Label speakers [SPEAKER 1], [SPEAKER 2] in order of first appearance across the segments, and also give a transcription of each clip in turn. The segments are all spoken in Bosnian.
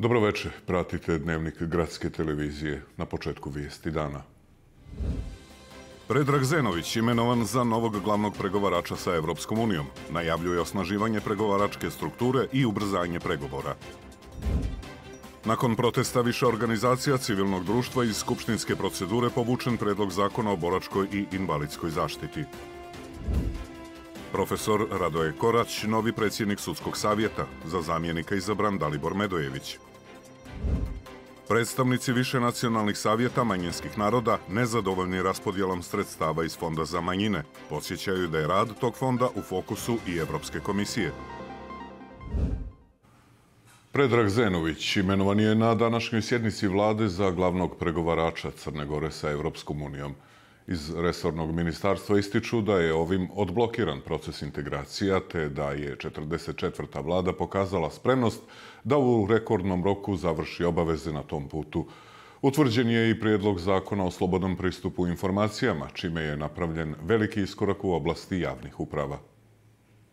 [SPEAKER 1] Dobro Dobroveče, pratite dnevnik Gradske televizije na početku vijesti dana. Predrag Zenović imenovan za novog glavnog pregovarača sa Evropskom unijom. Najavljuje osnaživanje pregovaračke strukture i ubrzanje pregovora. Nakon protesta više organizacija civilnog društva iz skupštinske procedure povučen predlog zakona o boračkoj i invalidskoj zaštiti. Profesor Radoje Korać, novi predsjednik Sudskog savjeta, za zamjenika izabran Dalibor Medojević. Medojević. Predstavnici više nacionalnih savjeta manjinskih naroda nezadovoljni raspodjelom sredstava iz Fonda za manjine. Podsjećaju da je rad tog fonda u fokusu i Evropske komisije. Predrag Zenović imenovan je na današnjoj sjednici vlade za glavnog pregovarača Crne Gore sa Evropskom unijom. Iz resornog ministarstva ističu da je ovim odblokiran proces integracija, te da je 44. vlada pokazala spremnost da u rekordnom roku završi obaveze na tom putu. Utvrđen je i prijedlog zakona o slobodnom pristupu informacijama, čime je napravljen veliki iskorak u oblasti javnih uprava.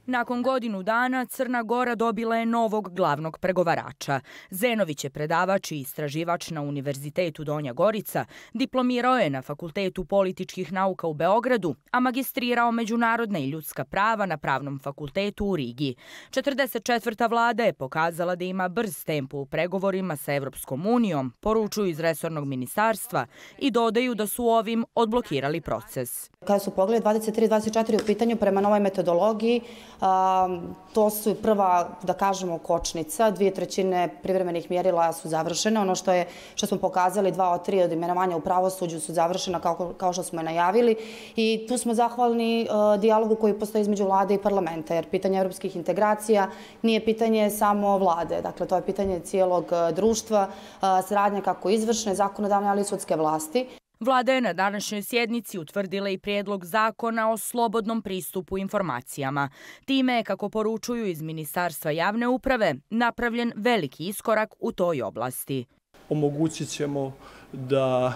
[SPEAKER 2] Nakon godinu dana Crna Gora dobila je novog glavnog pregovarača. Zenović je predavač i istraživač na Univerzitetu Donja Gorica, diplomirao je na Fakultetu političkih nauka u Beogradu, a magistrirao Međunarodne i ljudska prava na Pravnom fakultetu u Rigi. 44. vlada je pokazala da ima brz tempo u pregovorima sa Evropskom unijom, poručuju iz Resornog ministarstva i dodaju da su ovim odblokirali proces.
[SPEAKER 3] Kada su pogled 23-24 u pitanju prema novoj metodologiji, To su prva, da kažemo, kočnica. Dvije trećine privremenih mjerila su završene. Ono što, je, što smo pokazali, dva od tri od imenovanja u pravosuđu su završena kao, kao što smo je najavili. I tu smo zahvalni dijalogu koji postoji između vlade i parlamenta, jer pitanje evropskih integracija nije pitanje samo vlade. Dakle, to je pitanje cijelog društva, sradnje kako izvršne, zakonodavne, ali i sudske vlasti.
[SPEAKER 2] Vlada je na današnjoj sjednici utvrdila i prijedlog zakona o slobodnom pristupu informacijama. Time je, kako poručuju iz Ministarstva javne uprave, napravljen veliki iskorak u toj oblasti. Omogućit ćemo da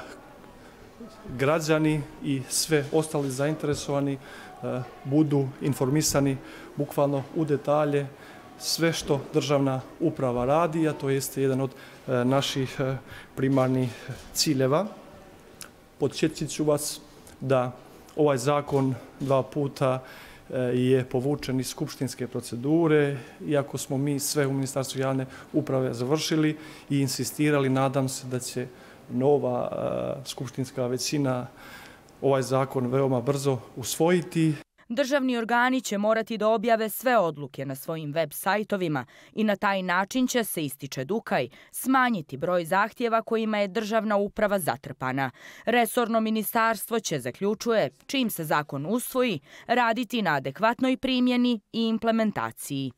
[SPEAKER 2] građani i sve ostali zainteresovani eh, budu
[SPEAKER 4] informisani bukvalno u detalje sve što državna uprava radi, a to jeste jedan od eh, naših eh, primarnih ciljeva podsjetit ću vas da ovaj zakon dva puta e, je povučen iz skupštinske procedure, iako smo mi sve u Ministarstvu javne uprave završili i insistirali, nadam se da će nova e, skupštinska većina ovaj zakon veoma brzo usvojiti
[SPEAKER 2] državni organi će morati da objave sve odluke na svojim web sajtovima i na taj način će se, ističe Dukaj, smanjiti broj zahtjeva kojima je državna uprava zatrpana. Resorno ministarstvo će, zaključuje, čim se zakon usvoji, raditi na adekvatnoj primjeni i implementaciji.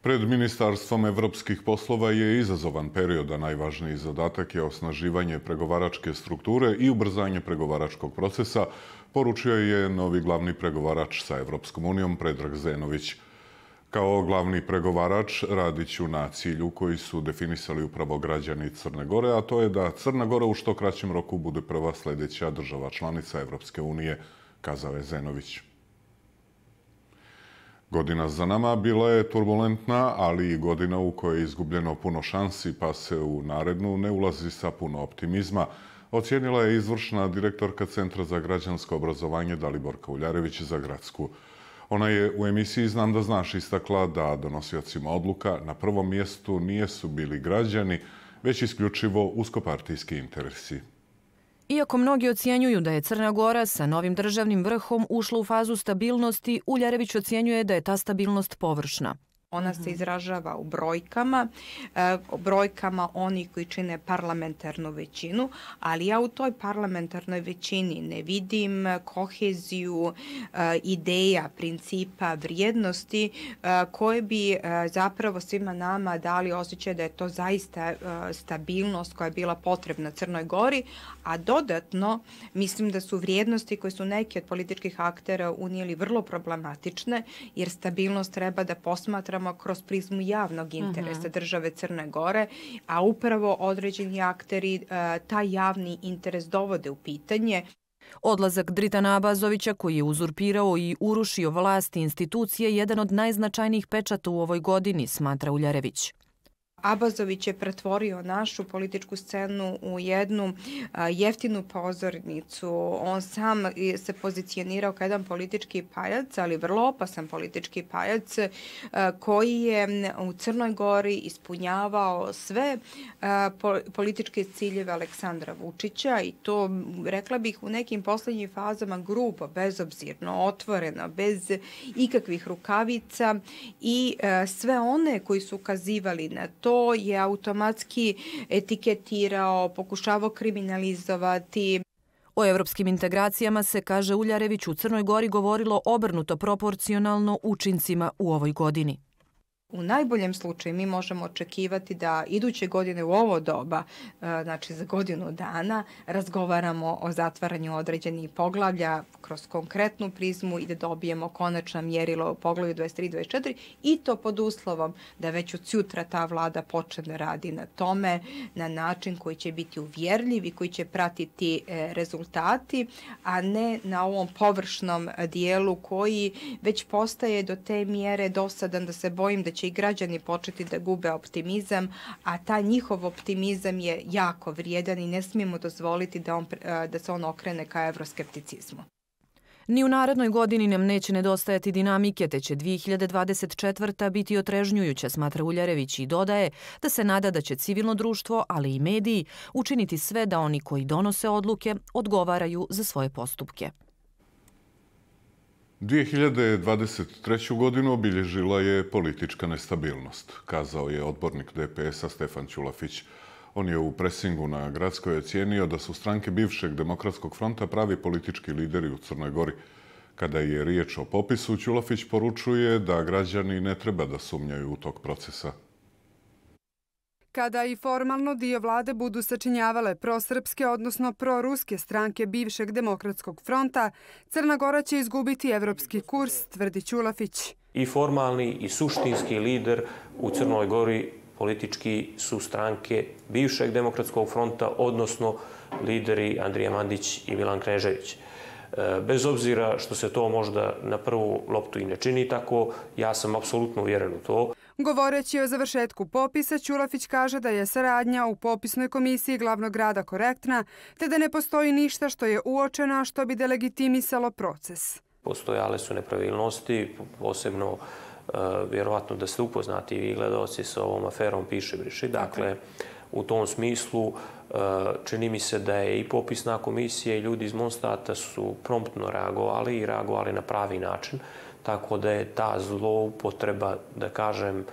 [SPEAKER 1] Pred Ministarstvom evropskih poslova je izazovan period, a najvažniji zadatak je osnaživanje pregovaračke strukture i ubrzanje pregovaračkog procesa, poručio je novi glavni pregovarač sa Evropskom unijom, Predrag Zenović. Kao glavni pregovarač radiću na cilju koji su definisali upravo građani Crne Gore, a to je da Crna Gora u što kraćem roku bude prva sljedeća država članica Evropske unije, kazao je Zenović. Godina za nama bila je turbulentna, ali i godina u kojoj je izgubljeno puno šansi, pa se u narednu ne ulazi sa puno optimizma ocijenila je izvršna direktorka Centra za građansko obrazovanje Daliborka Uljarević za gradsku. Ona je u emisiji Znam da znaš istakla da donosiocima odluka na prvom mjestu nijesu bili građani, već isključivo uskopartijski interesi.
[SPEAKER 5] Iako mnogi ocijenjuju da je Crna Gora sa novim državnim vrhom ušla u fazu stabilnosti, Uljarević ocijenjuje da je ta stabilnost površna.
[SPEAKER 6] Ona se mhm. izražava u brojkama, uh, brojkama oni koji čine parlamentarnu većinu, ali ja u toj parlamentarnoj većini ne vidim eh, koheziju eh, ideja, principa, vrijednosti koje bi zapravo svima nama dali osjećaj da je to zaista stabilnost koja je bila potrebna Crnoj Gori, a dodatno mislim da su vrijednosti koje su neki od političkih aktera unijeli vrlo problematične, jer stabilnost treba da posmatramo rešavamo kroz prizmu javnog interesa mm -hmm. države Crne Gore, a upravo određeni akteri e, taj javni interes dovode u pitanje.
[SPEAKER 5] Odlazak Dritana Abazovića, koji je uzurpirao i urušio vlast institucije, jedan od najznačajnijih pečata u ovoj godini, smatra Uljarević.
[SPEAKER 6] Abazović je pretvorio našu političku scenu u jednu jeftinu pozornicu. On sam se pozicionirao kao jedan politički paljac, ali vrlo opasan politički paljac koji je u Crnoj Gori ispunjavao sve političke ciljeve Aleksandra Vučića i to, rekla bih, u nekim posljednjim fazama grubo, bezobzirno, otvoreno, bez ikakvih rukavica i sve one koji su ukazivali na to je automatski etiketirao, pokušavao kriminalizovati.
[SPEAKER 5] O evropskim integracijama se, kaže Uljarević, u Crnoj Gori govorilo obrnuto proporcionalno učincima u ovoj godini.
[SPEAKER 6] U najboljem slučaju mi možemo očekivati da iduće godine u ovo doba, e, znači za godinu dana, razgovaramo o zatvaranju određenih poglavlja kroz konkretnu prizmu i da dobijemo konačno mjerilo u poglavlju 23-24 i to pod uslovom da već od sutra ta vlada počne radi na tome, na način koji će biti uvjerljiv i koji će pratiti e, rezultati, a ne na ovom površnom dijelu koji već postaje do te mjere dosadan da se bojim da će će i građani početi da gube optimizam, a ta njihov optimizam je jako vrijedan i ne smijemo dozvoliti da, on, e, da se on okrene ka evroskepticizmu.
[SPEAKER 5] Ni u narednoj godini nam neće nedostajati dinamike, te će 2024. biti otrežnjujuća, smatra Uljarević i dodaje da se nada da će civilno društvo, ali i mediji, učiniti sve da oni koji donose odluke odgovaraju za svoje postupke.
[SPEAKER 1] 2023. godinu obilježila je politička nestabilnost, kazao je odbornik DPS-a Stefan Ćulafić. On je u presingu na Gradskoj ocijenio da su stranke bivšeg demokratskog fronta pravi politički lideri u Crnoj Gori. Kada je riječ o popisu, Ćulafić poručuje da građani ne treba da sumnjaju u tog procesa.
[SPEAKER 7] Kada i formalno dio vlade budu sačinjavale prosrpske, odnosno proruske stranke bivšeg demokratskog fronta, Crna Gora će izgubiti evropski kurs, tvrdi Ćulafić.
[SPEAKER 8] I formalni i suštinski lider u Crnoj Gori politički su stranke bivšeg demokratskog fronta, odnosno lideri Andrija Mandić i Milan Knežević. E, bez obzira što se to možda na prvu loptu i ne čini tako, ja sam apsolutno uvjeren u to.
[SPEAKER 7] Govoreći o završetku popisa, Ćulafić kaže da je saradnja u popisnoj komisiji glavnog grada korektna, te da ne postoji ništa što je uočeno što bi delegitimisalo proces.
[SPEAKER 8] Postojale su nepravilnosti, posebno e, vjerovatno da ste upoznati i gledalci sa ovom aferom Piše Briši. Dakle, u tom smislu e, čini mi se da je i popisna komisija i ljudi iz Monstata su promptno reagovali i reagovali na pravi način tako da je ta zloupotreba, da kažem, e,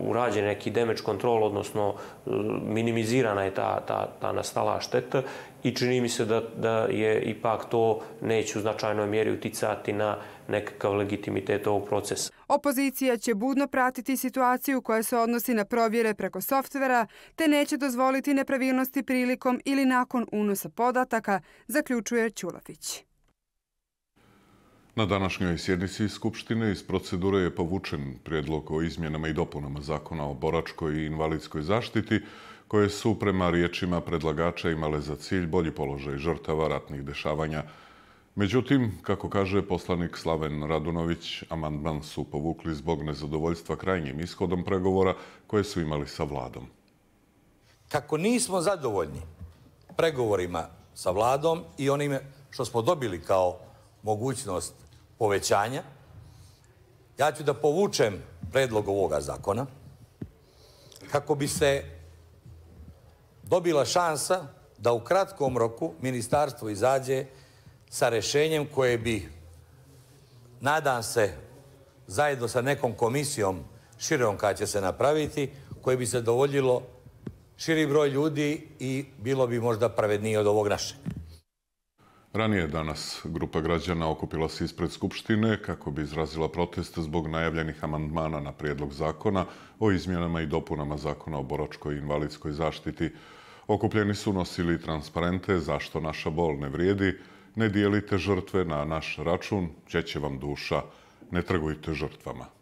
[SPEAKER 8] urađen neki damage control, odnosno e, minimizirana je ta, ta, ta nastala šteta i čini mi se da, da je ipak to neće u značajnoj mjeri uticati na nekakav legitimitet ovog procesa.
[SPEAKER 7] Opozicija će budno pratiti situaciju koja se odnosi na provjere preko softvera, te neće dozvoliti nepravilnosti prilikom ili nakon unosa podataka, zaključuje Ćulafići.
[SPEAKER 1] Na današnjoj sjednici Skupštine iz procedure je povučen prijedlog o izmjenama i dopunama zakona o boračkoj i invalidskoj zaštiti, koje su prema riječima predlagača imale za cilj bolji položaj žrtava ratnih dešavanja. Međutim, kako kaže poslanik Slaven Radunović, amandman su povukli zbog nezadovoljstva krajnjim ishodom pregovora koje su imali sa vladom.
[SPEAKER 9] Kako nismo zadovoljni pregovorima sa vladom i onime što smo dobili kao mogućnost povećanja, ja ću da povučem predlog ovoga zakona kako bi se dobila šansa da u kratkom roku ministarstvo izađe sa rešenjem koje bi, nadam se, zajedno sa nekom komisijom širom kada će se napraviti, koje bi se dovoljilo širi broj ljudi i bilo bi možda pravednije od ovog našeg.
[SPEAKER 1] Ranije danas grupa građana okupila se ispred Skupštine kako bi izrazila protest zbog najavljenih amandmana na prijedlog zakona o izmjenama i dopunama zakona o boročkoj i invalidskoj zaštiti. Okupljeni su nosili transparente zašto naša bol ne vrijedi, ne dijelite žrtve na naš račun, će će vam duša, ne trgujte žrtvama.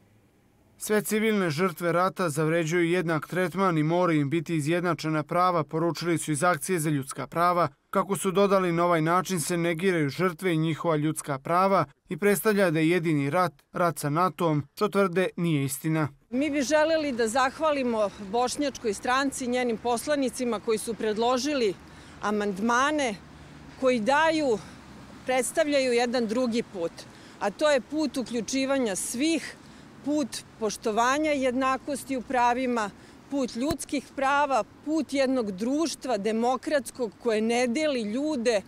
[SPEAKER 4] Sve civilne žrtve rata zavređuju jednak tretman i mora im biti izjednačena prava, poručili su iz akcije za ljudska prava. Kako su dodali na ovaj način se negiraju žrtve i njihova ljudska prava i predstavlja da je jedini rat, rat sa NATO-om, što tvrde nije istina.
[SPEAKER 3] Mi bi želeli da zahvalimo bošnjačkoj stranci, i njenim poslanicima koji su predložili amandmane koji daju, predstavljaju jedan drugi put, a to je put uključivanja svih put poštovanja jednakosti u pravima, put ljudskih prava, put jednog društva demokratskog koje ne deli ljude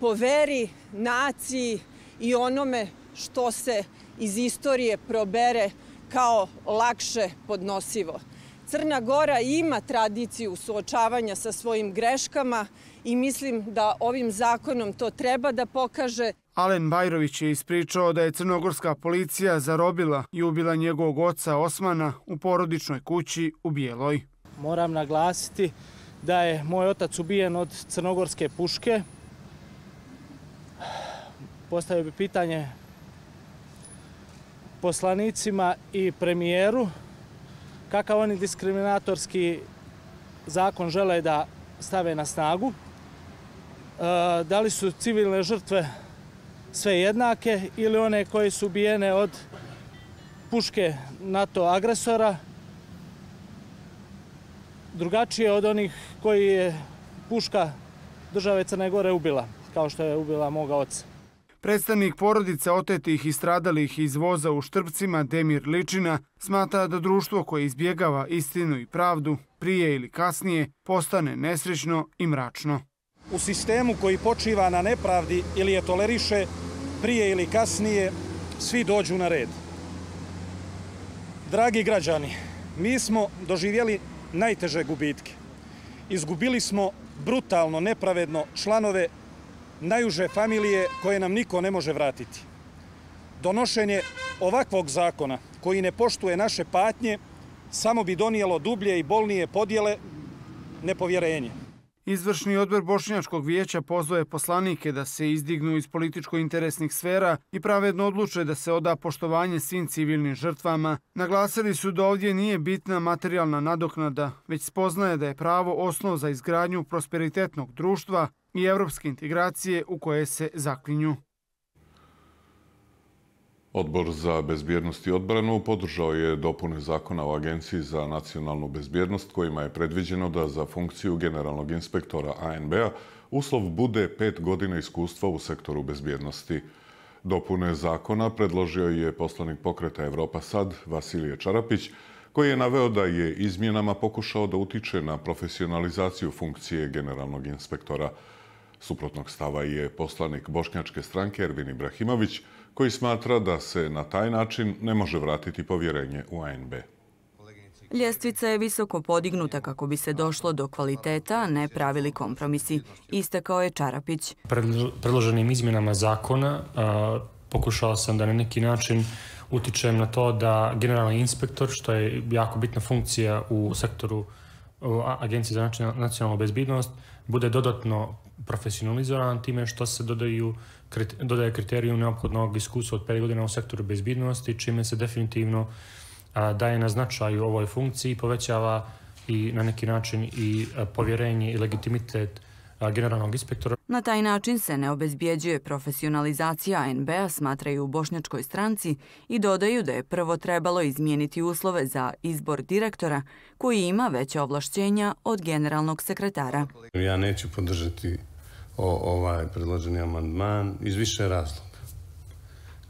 [SPEAKER 3] po veri, naciji i onome što se iz istorije probere kao lakše podnosivo. Crna Gora ima tradiciju suočavanja sa svojim greškama i mislim da ovim zakonom to treba da pokaže.
[SPEAKER 4] Alen Bajrović je ispričao da je crnogorska policija zarobila i ubila njegovog oca Osmana u porodičnoj kući u Bijeloj. Moram naglasiti da je moj otac ubijen od crnogorske puške. Postavio bi pitanje poslanicima i premijeru kakav oni diskriminatorski zakon žele da stave na snagu, e, da li su civilne žrtve sve jednake ili one koje su ubijene od puške NATO agresora, drugačije od onih koji je puška države Crne Gore ubila, kao što je ubila moga oca. Predstavnik porodica otetih i stradalih iz voza u Štrbcima, Demir Ličina, smata da društvo koje izbjegava istinu i pravdu, prije ili kasnije, postane nesrećno i mračno. U sistemu koji počiva na nepravdi ili je toleriše, prije ili kasnije, svi dođu na red. Dragi građani, mi smo doživjeli najteže gubitke. Izgubili smo brutalno, nepravedno članove najuže familije koje nam niko ne može vratiti. Donošenje ovakvog zakona koji ne poštuje naše patnje samo bi donijelo dublje i bolnije podjele nepovjerenje. Izvršni odbor Bošnjačkog vijeća pozove poslanike da se izdignu iz političko-interesnih sfera i pravedno odluče da se oda poštovanje svim civilnim žrtvama. Naglasili su da ovdje nije bitna materijalna nadoknada, već spoznaje da je pravo osnov za izgradnju prosperitetnog društva i evropske integracije u koje se zaklinju.
[SPEAKER 1] Odbor za bezbjernost i odbranu podržao je dopune zakona o Agenciji za nacionalnu bezbjernost kojima je predviđeno da za funkciju generalnog inspektora ANB-a uslov bude pet godina iskustva u sektoru bezbjernosti. Dopune zakona predložio je poslanik pokreta Evropa Sad, Vasilije Čarapić, koji je naveo da je izmjenama pokušao da utiče na profesionalizaciju funkcije generalnog inspektora Suprotnog stava je poslanik Bošnjačke stranke Ervin Ibrahimović, koji smatra da se na taj način ne može vratiti povjerenje u ANB.
[SPEAKER 10] Ljestvica je visoko podignuta kako bi se došlo do kvaliteta, ne pravili kompromisi, kao je Čarapić.
[SPEAKER 8] Predloženim izmjenama zakona pokušao sam da na neki način utičem na to da generalni inspektor, što je jako bitna funkcija u sektoru Agencije za nacionalnu bezbidnost, bude dodatno profesionalizovan time što se dodaju dodaje kriteriju neophodnog iskustva od pet godina u sektoru bezbjednosti čime se definitivno daje na značaju ovoj funkciji povećava i na neki način i povjerenje i legitimitet a, generalnog inspektora.
[SPEAKER 10] Na taj način se ne obezbijeđuje profesionalizacija ANB-a, smatraju u bošnjačkoj stranci i dodaju da je prvo trebalo izmijeniti uslove za izbor direktora koji ima veće ovlašćenja od generalnog sekretara.
[SPEAKER 11] Ja neću podržati ovaj predloženi amandman iz više razloga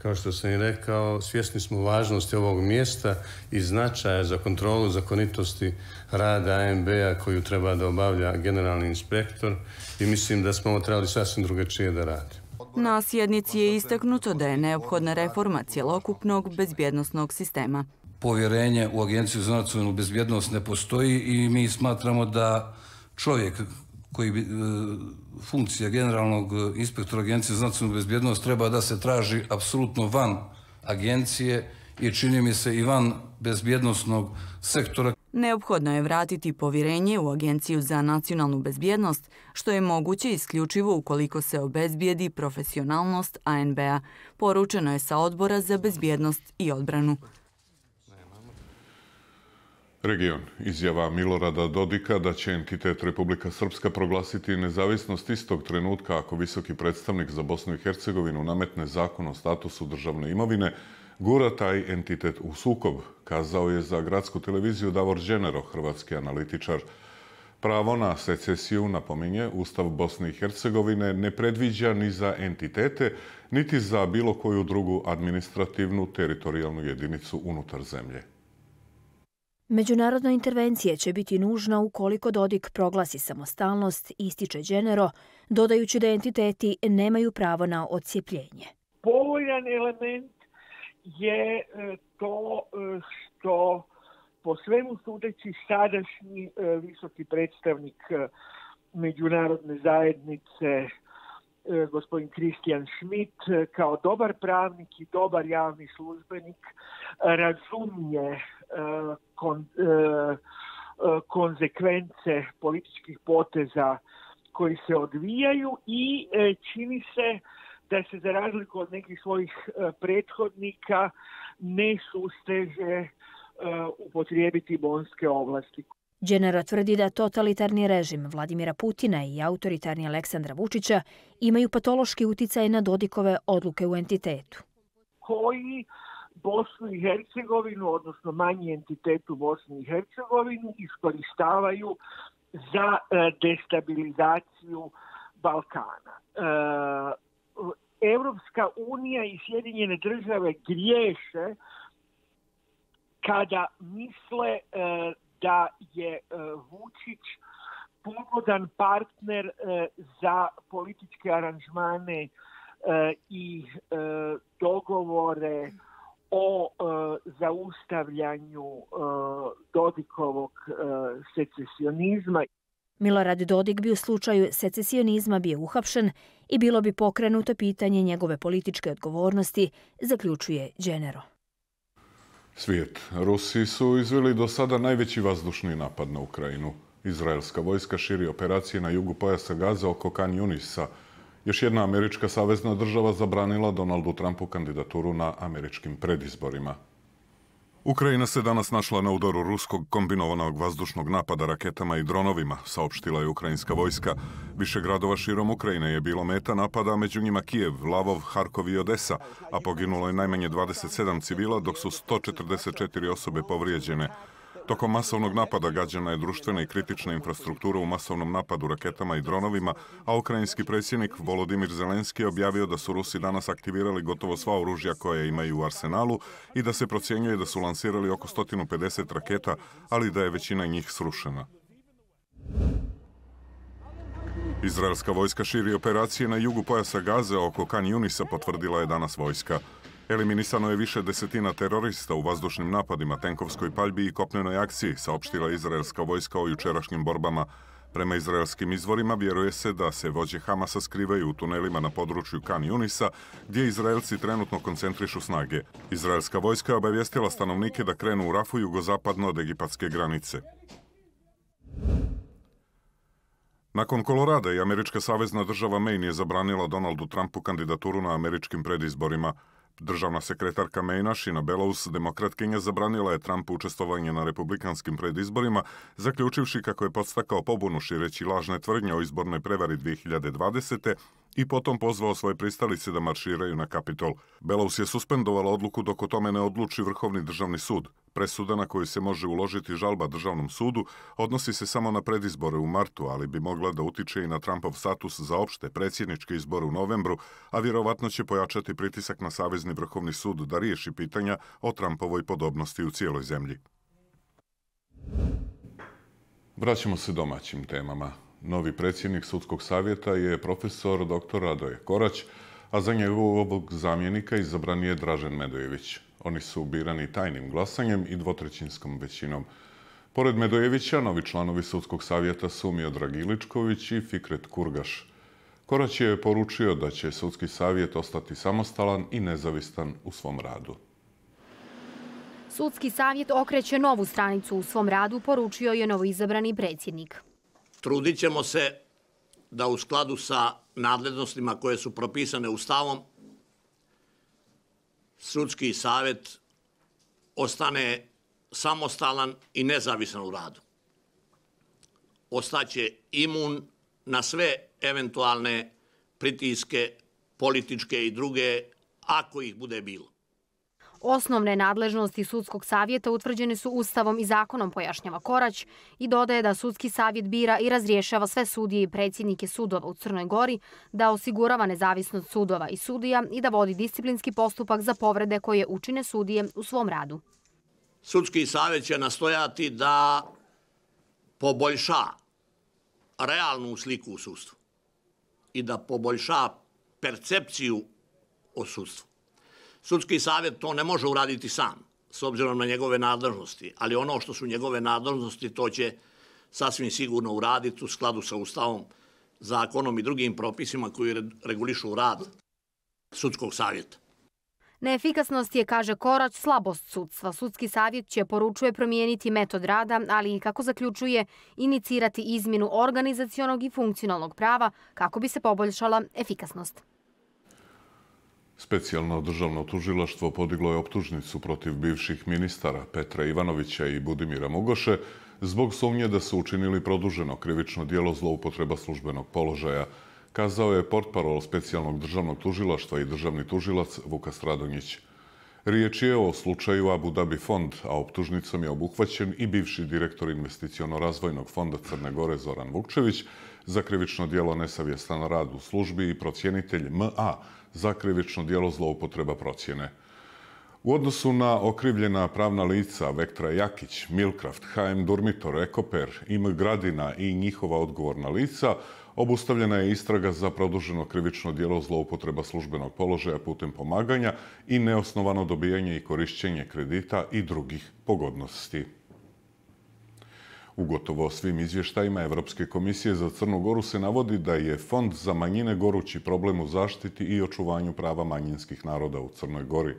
[SPEAKER 11] kao što sam i rekao, svjesni smo važnosti ovog mjesta i značaja za kontrolu zakonitosti rada AMB-a koju treba da obavlja generalni inspektor i mislim da smo ovo
[SPEAKER 12] trebali sasvim drugačije da radimo.
[SPEAKER 10] Na sjednici je istaknuto da je neophodna reforma cjelokupnog bezbjednostnog sistema.
[SPEAKER 12] Povjerenje u Agenciju za nacionalnu bezbjednost ne postoji i mi smatramo da čovjek koji bi e, funkcija generalnog e, inspektora Agencije za nacionalnu bezbjednost treba da se traži apsolutno van agencije i čini mi se i van bezbjednostnog sektora.
[SPEAKER 10] Neophodno je vratiti povjerenje u Agenciju za nacionalnu bezbjednost, što je moguće isključivo ukoliko se obezbijedi profesionalnost ANB-a. Poručeno je sa odbora za bezbjednost i odbranu.
[SPEAKER 1] Region. Izjava Milorada Dodika da će entitet Republika Srpska proglasiti nezavisnost istog trenutka ako visoki predstavnik za Bosnu i Hercegovinu nametne zakon o statusu državne imovine, gura taj entitet u sukob, kazao je za gradsku televiziju Davor Đenero, hrvatski analitičar. Pravo na secesiju, napominje, Ustav Bosne i Hercegovine ne predviđa ni za entitete, niti za bilo koju drugu administrativnu teritorijalnu jedinicu unutar zemlje.
[SPEAKER 5] Međunarodna intervencija će biti nužna ukoliko Dodik proglasi samostalnost, ističe Dženero, dodajući da entiteti nemaju pravo na odcijepljenje.
[SPEAKER 13] Povoljan element je e, to e, što po svemu sudeći sadašnji e, visoki predstavnik međunarodne zajednice gospodin Kristijan Schmidt kao dobar pravnik i dobar javni službenik razumije Eh, kon, eh, eh, konzekvence političkih poteza koji se odvijaju i čini se da se za razliku od nekih svojih prethodnika ne susteže upotrijebiti bonske oblasti.
[SPEAKER 5] Đenera tvrdi da totalitarni režim Vladimira Putina i autoritarni Aleksandra Vučića imaju patološki uticaj na Dodikove odluke u entitetu.
[SPEAKER 13] Koji uh, Bosnu i Hercegovinu, odnosno manji entitetu Bosnu i Hercegovinu, iskoristavaju za e, destabilizaciju Balkana. E, Evropska unija i Sjedinjene države griješe kada misle e, da je Vučić pogodan partner za političke aranžmane i dogovore mm o e, zaustavljanju e, Dodikovog e, secesionizma.
[SPEAKER 5] Milorad Dodik bi u slučaju secesionizma bio uhapšen i bilo bi pokrenuto pitanje njegove političke odgovornosti, zaključuje Dženero.
[SPEAKER 1] Svijet. Rusi su izveli do sada najveći vazdušni napad na Ukrajinu. Izraelska vojska širi operacije na jugu pojasa Gaza oko Kanjunisa, Junisa, Još jedna američka savezna država zabranila Donaldu Trumpu kandidaturu na američkim predizborima. Ukrajina se danas našla na udaru ruskog kombinovanog vazdušnog napada raketama i dronovima, saopštila je ukrajinska vojska. Više gradova širom Ukrajine je bilo meta napada, među njima Kijev, Lavov, Harkov i Odesa, a poginulo je najmanje 27 civila, dok su 144 osobe povrijeđene. Tokom masovnog napada gađena je društvena i kritična infrastruktura u masovnom napadu raketama i dronovima, a ukrajinski predsjednik Volodimir Zelenski je objavio da su Rusi danas aktivirali gotovo sva oružja koje imaju u arsenalu i da se procjenjuje da su lansirali oko 150 raketa, ali da je većina njih srušena. Izraelska vojska širi operacije na jugu pojasa Gaze oko Kan Junisa potvrdila je danas vojska. Eliminisano je više desetina terorista u vazdušnim napadima, tenkovskoj paljbi i kopnenoj akciji, saopštila izraelska vojska o jučerašnjim borbama. Prema izraelskim izvorima vjeruje se da se vođe Hamasa skrivaju u tunelima na području Kan Junisa, gdje Izraelci trenutno koncentrišu snage. Izraelska vojska je obavjestila stanovnike da krenu u Rafu jugozapadno od egipatske granice. Nakon Kolorada i Američka savezna država Maine je zabranila Donaldu Trumpu kandidaturu na američkim predizborima. Državna sekretarka Mejnašina Belous demokratkinja zabranila je Trumpu učestvovanje na republikanskim predizborima, zaključivši kako je podstakao pobunu šireći lažne tvrdnje o izbornoj prevari 2020 i potom pozvao svoje pristalice da marširaju na kapitol. Belaus je suspendovala odluku dok o tome ne odluči Vrhovni državni sud. Presuda na koju se može uložiti žalba državnom sudu odnosi se samo na predizbore u martu, ali bi mogla da utiče i na Trumpov status za opšte predsjedničke izbore u novembru, a vjerovatno će pojačati pritisak na Savezni vrhovni sud da riješi pitanja o Trumpovoj podobnosti u cijeloj zemlji. Vraćamo se domaćim temama. Novi predsjednik Sudskog savjeta je profesor dr. Radoje Korać, a za njegovog zamjenika izabran je Dražen Medojević. Oni su birani tajnim glasanjem i dvotrećinskom većinom. Pored Medojevića, novi članovi Sudskog savjeta su Miodrag Iličković i Fikret Kurgaš. Korać je poručio da će Sudski savjet ostati samostalan i nezavistan u svom radu.
[SPEAKER 14] Sudski savjet okreće novu stranicu u svom radu, poručio je novoizabrani predsjednik
[SPEAKER 9] trudit ćemo se da u skladu sa nadljednostima koje su propisane ustavom, sudski savjet ostane samostalan i nezavisan u radu. Ostaće imun na sve eventualne pritiske političke i druge, ako ih bude bilo.
[SPEAKER 14] Osnovne nadležnosti sudskog savjeta utvrđene su Ustavom i zakonom pojašnjava Korać i dodaje da sudski savjet bira i razriješava sve sudije i predsjednike sudova u Crnoj Gori, da osigurava nezavisnost sudova i sudija i da vodi disciplinski postupak za povrede koje učine sudije u svom radu.
[SPEAKER 9] Sudski savjet će nastojati da poboljša realnu sliku u sudstvu i da poboljša percepciju o sudstvu. Sudski savjet to ne može uraditi sam, s obzirom na njegove nadležnosti, ali ono što su njegove nadležnosti, to će sasvim sigurno uraditi u skladu sa Ustavom, zakonom i drugim propisima koji regulišu rad sudskog savjeta.
[SPEAKER 14] Neefikasnost je, kaže Korać, slabost sudstva. Sudski savjet će, poručuje, promijeniti metod rada, ali i, kako zaključuje, inicirati izmjenu organizacijonog i funkcionalnog prava kako bi se poboljšala efikasnost.
[SPEAKER 1] Specijalno državno tužilaštvo podiglo je optužnicu protiv bivših ministara Petra Ivanovića i Budimira Mugoše zbog sumnje da su učinili produženo krivično dijelo zloupotreba službenog položaja, kazao je portparol Specijalnog državnog tužilaštva i državni tužilac Vuka Stradonjić. Riječ je o slučaju Abu Dhabi fond, a optužnicom je obuhvaćen i bivši direktor investiciono razvojnog fonda Crne Gore Zoran Vukčević, za krivično dijelo nesavjestan rad u službi i procjenitelj MA za krivično dijelo zloupotreba procjene. U odnosu na okrivljena pravna lica Vektra Jakić, Milkraft, HM Durmitor, Ekoper, IM Gradina i njihova odgovorna lica, obustavljena je istraga za produženo krivično dijelo zloupotreba službenog položaja putem pomaganja i neosnovano dobijanje i korišćenje kredita i drugih pogodnosti. U gotovo svim izvještajima Evropske komisije za Crnu Goru se navodi da je Fond za manjine gorući problem u zaštiti i očuvanju prava manjinskih naroda u Crnoj Gori.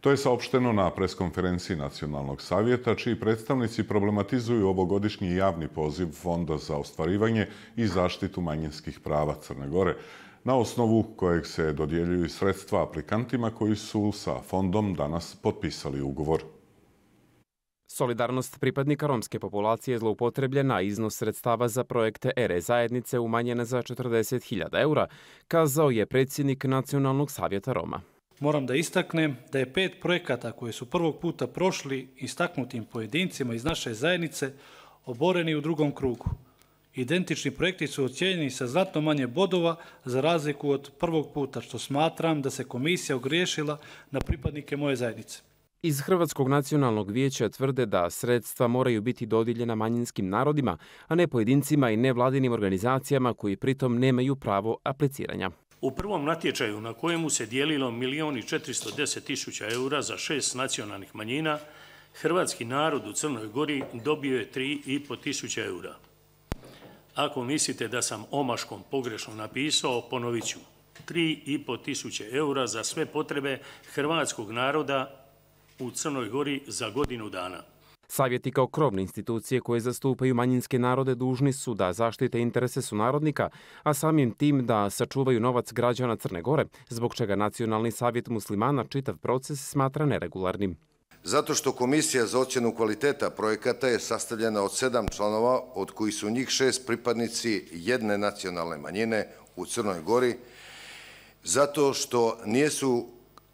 [SPEAKER 1] To je saopšteno na preskonferenciji Nacionalnog savjeta, čiji predstavnici problematizuju ovogodišnji javni poziv Fonda za ostvarivanje i zaštitu manjinskih prava Crne Gore, na osnovu kojeg se dodjeljuju sredstva aplikantima koji su sa fondom danas potpisali ugovor.
[SPEAKER 15] Solidarnost pripadnika romske populacije je zloupotrebljena, iznos sredstava za projekte ERE zajednice umanjena za 40.000 eura, kazao je predsjednik Nacionalnog savjeta Roma.
[SPEAKER 12] Moram da istaknem da je pet projekata koje su prvog puta prošli istaknutim pojedincima iz naše zajednice oboreni u drugom krugu. Identični projekti su ocijeljeni sa znatno manje bodova
[SPEAKER 4] za razliku od prvog puta, što smatram da se komisija ogriješila na pripadnike moje
[SPEAKER 15] zajednice. Iz Hrvatskog nacionalnog vijeća tvrde da sredstva moraju biti dodiljena manjinskim narodima, a ne pojedincima i nevladinim organizacijama koji pritom nemaju pravo apliciranja.
[SPEAKER 8] U prvom natječaju na kojemu se dijelilo 1.410.000 eura za šest nacionalnih manjina, hrvatski narod u Crnoj Gori dobio je 3.500 eura. Ako mislite da sam omaškom pogrešno napisao, ponovit ću. 3.500 eura za sve potrebe hrvatskog naroda u Crnoj Gori za godinu dana.
[SPEAKER 15] Savjeti kao krovne institucije koje zastupaju manjinske narode dužni su da zaštite interese su narodnika, a samim tim da sačuvaju novac građana Crne Gore, zbog čega Nacionalni savjet muslimana čitav proces smatra neregularnim.
[SPEAKER 12] Zato što Komisija za ocjenu kvaliteta projekata je sastavljena od sedam članova, od koji su njih šest pripadnici jedne nacionalne manjine u Crnoj Gori, zato što nijesu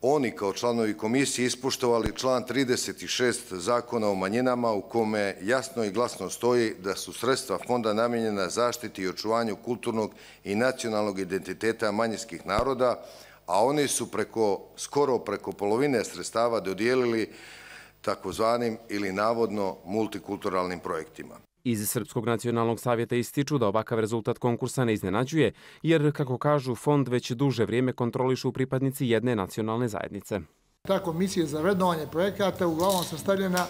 [SPEAKER 12] oni kao članovi komisije ispuštovali član 36 zakona o manjinama u kome jasno i glasno stoji da su sredstva fonda namenjena zaštiti i očuvanju kulturnog i nacionalnog identiteta manjinskih naroda, a oni su preko, skoro preko polovine sredstava dodijelili takozvanim ili navodno multikulturalnim projektima.
[SPEAKER 15] Iz Srpskog nacionalnog savjeta ističu da ovakav rezultat konkursa ne iznenađuje, jer, kako kažu, fond već duže vrijeme kontrolišu pripadnici jedne nacionalne zajednice.
[SPEAKER 4] Ta komisija za vrednovanje projekata uglavnom sastavljena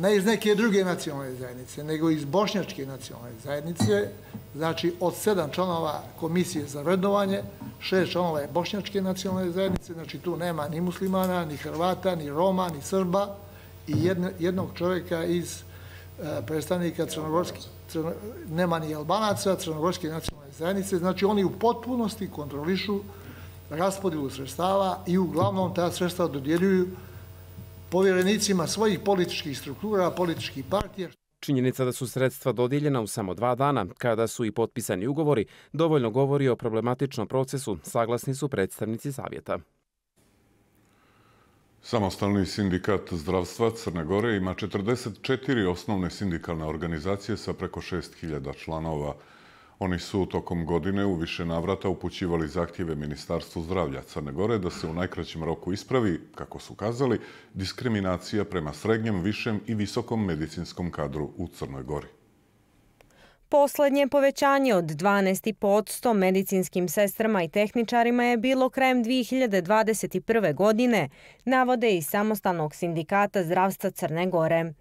[SPEAKER 4] ne iz neke druge nacionalne zajednice, nego iz bošnjačke nacionalne zajednice, znači od sedam članova komisije za vrednovanje, šest članova je bošnjačke nacionalne zajednice, znači tu nema ni muslimana, ni hrvata, ni roma, ni srba i jednog čoveka iz Srbije E, predstavnika crnogorske, nema ni albanaca, crnogorske nacionalne zajednice, znači oni u potpunosti kontrolišu raspodilu sredstava i uglavnom ta sredstva dodjeljuju povjerenicima svojih političkih struktura, političkih partija.
[SPEAKER 15] Činjenica da su sredstva dodijeljena u samo dva dana, kada su i potpisani ugovori, dovoljno govori o problematičnom procesu, saglasni su predstavnici savjeta.
[SPEAKER 1] Samostalni sindikat zdravstva Crne Gore ima 44 osnovne sindikalne organizacije sa preko 6000 članova. Oni su tokom godine u više navrata upućivali zahtjeve Ministarstvu zdravlja Crne Gore da se u najkraćem roku ispravi, kako su kazali, diskriminacija prema srednjem, višem i visokom medicinskom kadru u Crnoj Gori.
[SPEAKER 14] Poslednje povećanje od 12% medicinskim sestrama i tehničarima je bilo krajem 2021. godine, navode i Samostalnog sindikata zdravstva Crne Gore.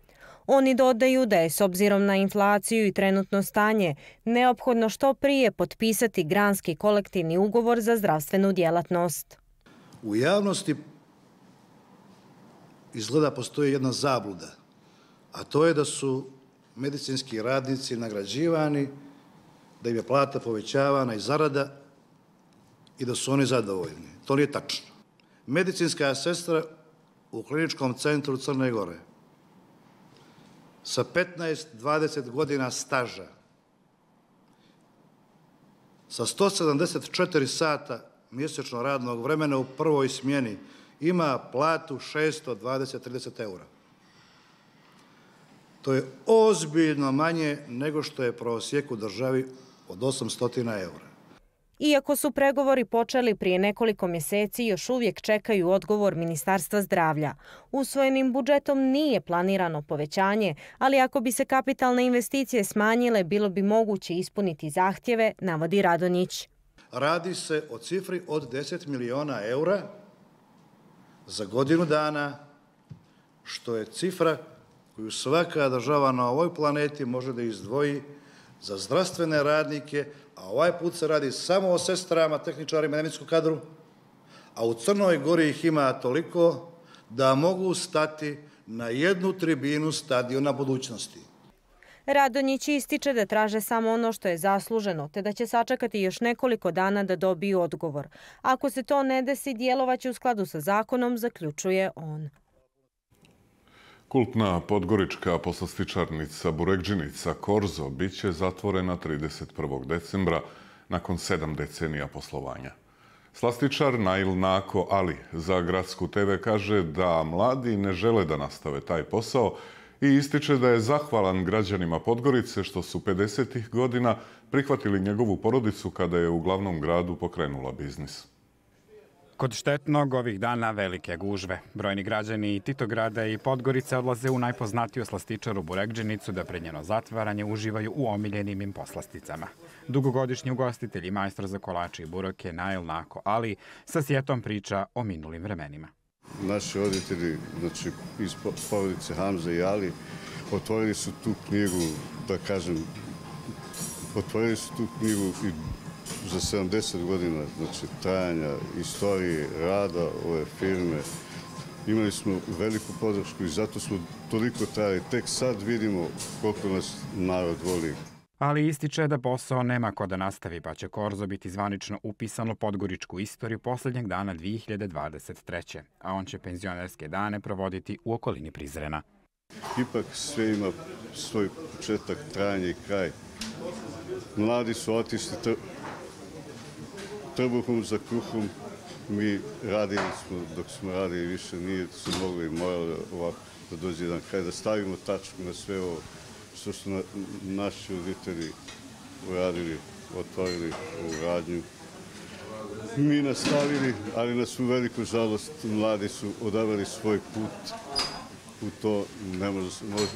[SPEAKER 14] Oni dodaju da je s obzirom na inflaciju i trenutno stanje neophodno što prije potpisati granski kolektivni ugovor za zdravstvenu djelatnost.
[SPEAKER 12] U javnosti izgleda postoji jedna zabluda, a to je da su medicinski radnici nagrađivani, da im je plata povećavana i zarada i da su oni zadovoljni. To nije tačno. Medicinska sestra u kliničkom centru Crne Gore sa 15-20 godina staža, sa 174 sata mjesečno radnog vremena u prvoj smjeni, ima platu 620-30 eura. To je ozbiljno manje nego što je prosjek u državi od 800 eura.
[SPEAKER 14] Iako su pregovori počeli prije nekoliko mjeseci, još uvijek čekaju odgovor Ministarstva zdravlja. Usvojenim budžetom nije planirano povećanje, ali ako bi se kapitalne investicije smanjile, bilo bi moguće ispuniti zahtjeve, navodi Radonjić.
[SPEAKER 12] Radi se o cifri od 10 miliona eura za godinu dana, što je cifra koju svaka država na ovoj planeti može da izdvoji za zdravstvene radnike, a ovaj put se radi samo o sestrama, tehničarima, nemeckom kadru, a u Crnoj Gori ih ima toliko da mogu stati na jednu tribinu stadiona budućnosti.
[SPEAKER 14] Radonjić ističe da traže samo ono što je zasluženo, te da će sačekati još nekoliko dana da dobiju odgovor. Ako se to ne desi, djelovaće u skladu sa zakonom, zaključuje on.
[SPEAKER 1] Kultna podgorička poslastičarnica Burekđinica Korzo bit će zatvorena 31. decembra nakon sedam decenija poslovanja. Slastičar Nail Nako Ali za Gradsku TV kaže da mladi ne žele da nastave taj posao i ističe da je zahvalan građanima Podgorice što su 50. godina prihvatili njegovu porodicu kada je u glavnom gradu pokrenula biznis. Kod štetnog ovih dana velike gužve. Brojni
[SPEAKER 15] građani i Titograda i Podgorice odlaze u najpoznatiju slastičaru Buregđenicu da pre njeno zatvaranje uživaju u omiljenim im poslasticama. Dugogodišnji ugostitelj i majstor za kolače i buroke Nail Nako Ali sa sjetom priča o minulim vremenima.
[SPEAKER 11] Naši roditelji, znači iz povodice Hamza i Ali, otvorili su tu knjigu, da kažem, otvorili su tu knjigu i za 70 godina znači, trajanja istorije rada ove firme. Imali smo veliku podršku i zato smo toliko trajali. Tek sad vidimo koliko nas narod voli.
[SPEAKER 15] Ali ističe da posao nema ko da nastavi, pa će Korzo biti zvanično upisano podgoričku istoriju posljednjeg dana 2023. A on će penzionerske
[SPEAKER 11] dane provoditi u okolini Prizrena. Ipak sve ima svoj početak, trajanje i kraj. Mladi su otišli, trbuhom za kruhom. Mi radili smo, dok smo radili više, nije se mogli i morali ovako da dođe jedan kraj, da stavimo tačku na sve ovo što su naši uditelji uradili, otvorili u radnju. Mi nastavili, ali nas u veliku žalost mladi su odavali svoj put u to.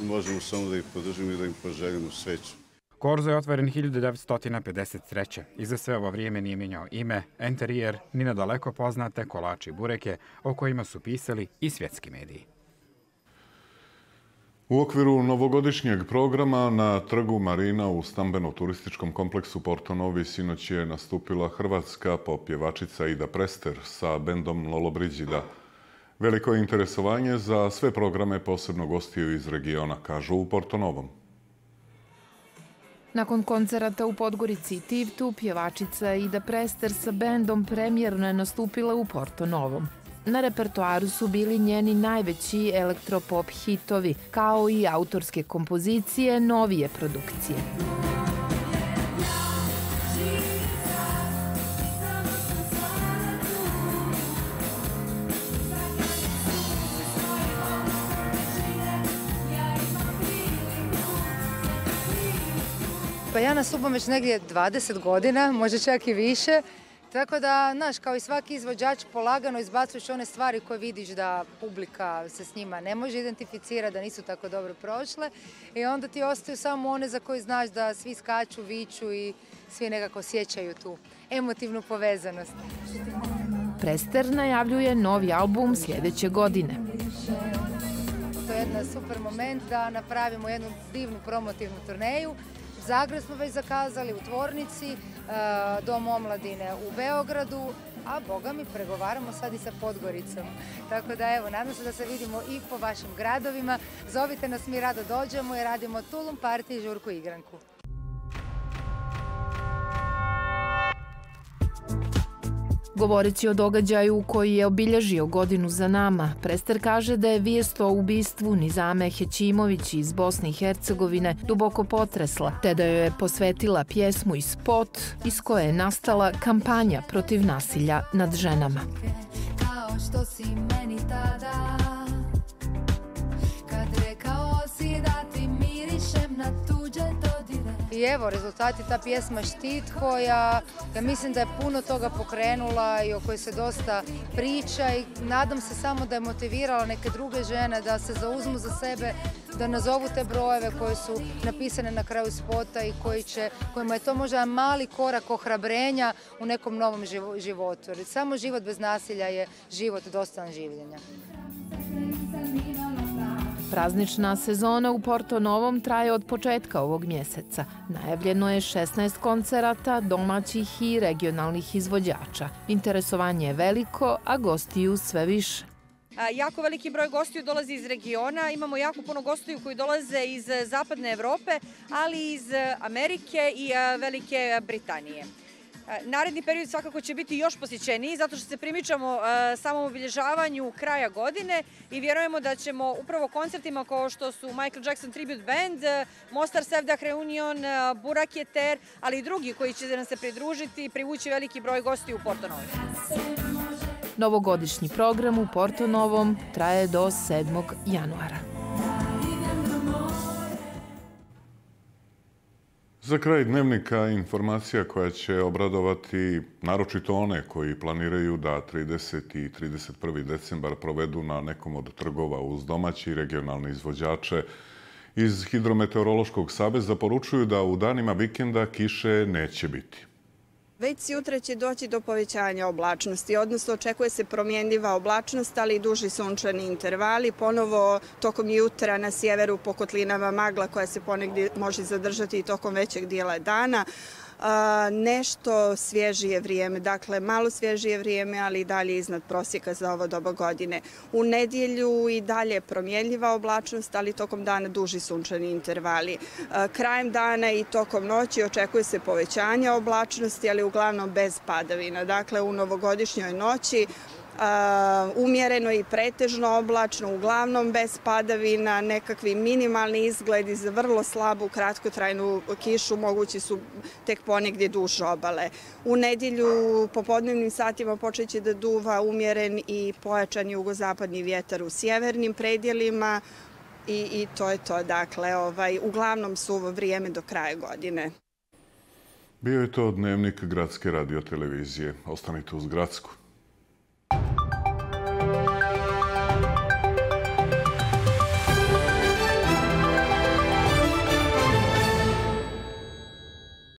[SPEAKER 11] Možemo samo da ih podržimo i da im poželimo sreću.
[SPEAKER 15] Korzo je otvoren 1953. I za sve ovo vrijeme nije minjao ime, enterijer, ni na daleko poznate kolači i bureke o kojima su pisali i svjetski mediji.
[SPEAKER 1] U okviru novogodišnjeg programa na trgu Marina u stambeno-turističkom kompleksu Porto Novi sinoć je nastupila hrvatska popjevačica Ida Prester sa bendom Lolo Bridgida. Veliko je interesovanje za sve programe posebno gostiju iz regiona, kažu u Porto Novom.
[SPEAKER 16] Nakon koncerata u Podgorici i Tivtu, pjevačica Ida Prester sa bendom premjerno je nastupila u Porto Novom. Na repertoaru su bili njeni najveći elektropop hitovi, kao i autorske kompozicije novije produkcije. Muzika
[SPEAKER 17] Pa ja nastupam već negdje 20 godina, možda čak i više. Tako da, znaš, kao i svaki izvođač, polagano izbacujući one stvari koje vidiš da publika se s njima ne može identificirati, da nisu tako dobro prošle. I onda ti ostaju samo one za koje znaš da svi skaču, viču i svi nekako sjećaju tu emotivnu povezanost.
[SPEAKER 16] Prester najavljuje novi album sljedeće godine.
[SPEAKER 17] To je jedan super moment da napravimo jednu divnu promotivnu turneju. Zagrad smo već zakazali u Tvornici, e, Dom omladine u Beogradu, a boga mi pregovaramo sad i sa Podgoricom. Tako da evo, nadam se da se vidimo i po vašim gradovima. Zovite nas, mi rado dođemo i radimo Tulum Party i Žurku Igranku.
[SPEAKER 16] Govoreći o događaju koji je obilježio godinu za nama, Prester kaže da je vijest o ubistvu Nizame Hećimović iz Bosne i Hercegovine duboko potresla, te da joj je posvetila pjesmu i spot iz koje je nastala kampanja protiv nasilja nad ženama.
[SPEAKER 17] Kao što si meni tada, kad rekao si da ti mirišem na tu I evo, rezultat je ta pjesma Štit koja, ja mislim da je puno toga pokrenula i o kojoj se dosta priča i nadam se samo da je motivirala neke druge žene da se zauzmu za sebe, da nazovu te brojeve koje su napisane na kraju spota i koji će, kojima je to možda mali korak ohrabrenja u nekom novom životu. samo život bez nasilja je život dostan življenja.
[SPEAKER 16] Praznična sezona u Porto Novom traje od početka ovog mjeseca. Najavljeno je 16 koncerata domaćih i regionalnih izvođača. Interesovanje je veliko, a gostiju sve više.
[SPEAKER 5] Jako veliki broj gostiju dolazi iz regiona, imamo jako puno gostiju koji dolaze iz zapadne Evrope, ali i iz Amerike i Velike Britanije. Naredni period svakako će biti još posjećeniji zato što se primičamo samom obilježavanju kraja godine i vjerujemo da ćemo upravo koncertima kao što su Michael Jackson Tribute Band, Mostar Sevdah Reunion, Burak Jeter, ali i drugi koji će nam se pridružiti i privući veliki broj gosti u Porto Novo.
[SPEAKER 16] Novogodišnji program u Porto Novom traje do 7. januara.
[SPEAKER 1] Za kraj dnevnika informacija koja će obradovati naročito one koji planiraju da 30. i 31. decembar provedu na nekom od trgova uz domaći i regionalni izvođače iz Hidrometeorološkog sabeza poručuju da u danima vikenda kiše neće biti.
[SPEAKER 3] Već sutra će doći do povećanja oblačnosti, odnosno očekuje se promjenljiva oblačnost, ali i duži sunčani intervali. Ponovo tokom jutra na sjeveru po kotlinama magla koja se ponegdje može zadržati i tokom većeg dijela dana nešto svježije vrijeme, dakle malo svježije vrijeme, ali i dalje iznad prosjeka za ovo doba godine. U nedjelju i dalje promjeljiva oblačnost, ali tokom dana duži sunčani intervali. Krajem dana i tokom noći očekuje se povećanje oblačnosti, ali uglavnom bez padavina. Dakle, u novogodišnjoj noći umjereno i pretežno oblačno, uglavnom bez padavina, nekakvi minimalni izgledi za vrlo slabu, kratkotrajnu kišu, mogući su tek ponegdje duž obale. U nedjelju po podnevnim satima počet će da duva umjeren i pojačan jugozapadni vjetar u sjevernim predjelima i to je to, dakle, ovaj, uglavnom suvo vrijeme do kraja godine.
[SPEAKER 1] Bio je to dnevnik Gradske radiotelevizije. Ostanite uz Gradsku.